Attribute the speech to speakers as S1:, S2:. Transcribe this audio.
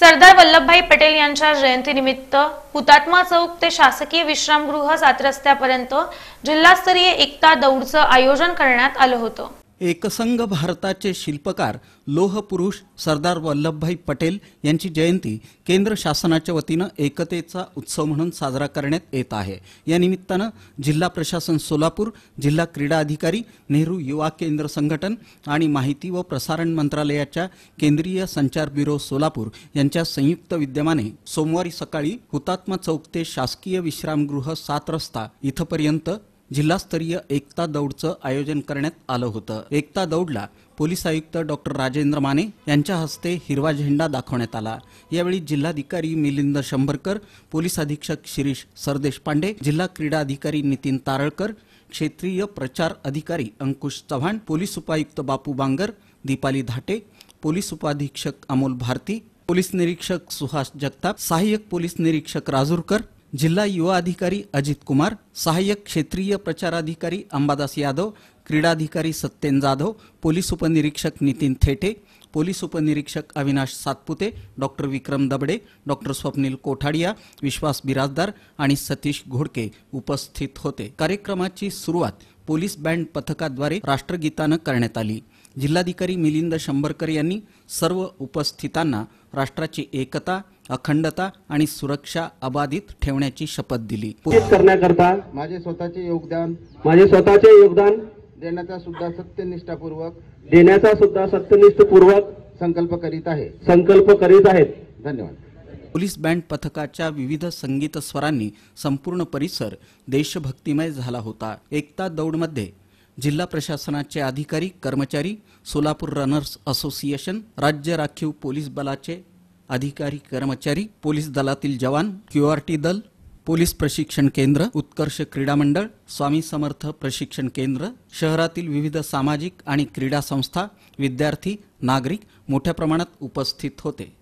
S1: सरदार वल्लभभाई पटेल यांच्या जयंतीनिमित्त हुतात्मा चौक ते शासकीय विश्रामगृह सात रस्त्यापर्यंत जिल्हास्तरीय एकता दौडचं आयोजन करण्यात आलं होतं एकसंघ भारताचे शिल्पकार लोहपुरुष सरदार वल्लभभाई पटेल यांची जयंती केंद्र शासनाच्या वतीनं एकतेचा उत्सव म्हणून साजरा करण्यात येत आहे या निमित्तानं जिल्हा प्रशासन सोलापूर जिल्हा क्रीडा अधिकारी नेहरू युवा केंद्र संघटन आणि माहिती व प्रसारण मंत्रालयाच्या केंद्रीय संचार ब्युरो सोलापूर यांच्या संयुक्त विद्यमाने सोमवारी सकाळी हुतात्मा चौक ते शासकीय विश्रामगृह सात रस्ता इथंपर्यंत जिल्हास्तरीय एकता दौडचं आयोजन करण्यात आलं होतं एकता दौडला पोलीस आयुक्त डॉक्टर राजेंद्र माने यांच्या हस्ते हिरवा झेंडा दाखवण्यात आला यावेळी जिल्हाधिकारी मिलिंद शंभरकर पोलीस अधीक्षक शिरीष सरदेश पांडे जिल्हा क्रीडा अधिकारी नितीन तारळकर क्षेत्रीय प्रचार अधिकारी अंकुश चव्हाण पोलीस उपायुक्त बापू बांगर दीपाली धाटे पोलीस उपाधीक्षक अमोल भारती पोलीस निरीक्षक सुहास जगताप सहाय्यक पोलीस निरीक्षक राजूरकर जिल्हा युवा अधिकारी अजित कुमार सहाय्यक क्षेत्रीय प्रचाराधिकारी अंबादास यादव क्रीडाधिकारी सत्येन जाधव पोलीस उपनिरीक्षक नितीन थेटे पोलीस उपनिरीक्षक अविनाश सातपुते डॉक्टर विक्रम दबडे डॉक्टर स्वप्नील कोठाडिया विश्वास बिराजदार आणि सतीश घोडके उपस्थित होते कार्यक्रमाची सुरुवात पोलीस बँड पथकाद्वारे राष्ट्रगीतानं करण्यात आली जिल्हाधिकारी मिलिंद शंभरकर यांनी सर्व उपस्थितांना राष्ट्राची एकता अखंडता आणि सुरक्षा अबाधित ठेवण्याची शपथ दिली करण्याकरता माझे स्वतःचे योगदान माझे स्वतःचे योगदान देण्याचा सुद्धा सत्यनिष्ठापूर्वक देण्याचा सुद्धा सत्यनिष्ठपूर्वक संकल्प करीत आहे संकल्प करीत आहेत धन्यवाद पोलीस बँड पथकाच्या विविध संगीत स्वरांनी संपूर्ण परिसर देशभक्तिमय झाला होता एकता दौडमध्ये जिल्हा प्रशासनाचे अधिकारी कर्मचारी सोलापूर रनर्स असोसिएशन राज्य राखीव पोलीस बलाचे अधिकारी कर्मचारी पोलीस दलातील जवान क्यू दल पोलीस प्रशिक्षण केंद्र उत्कर्ष क्रीडा मंडळ स्वामी समर्थ प्रशिक्षण केंद्र शहरातील विविध सामाजिक आणि क्रीडा संस्था विद्यार्थी नागरिक मोठ्या प्रमाणात उपस्थित होते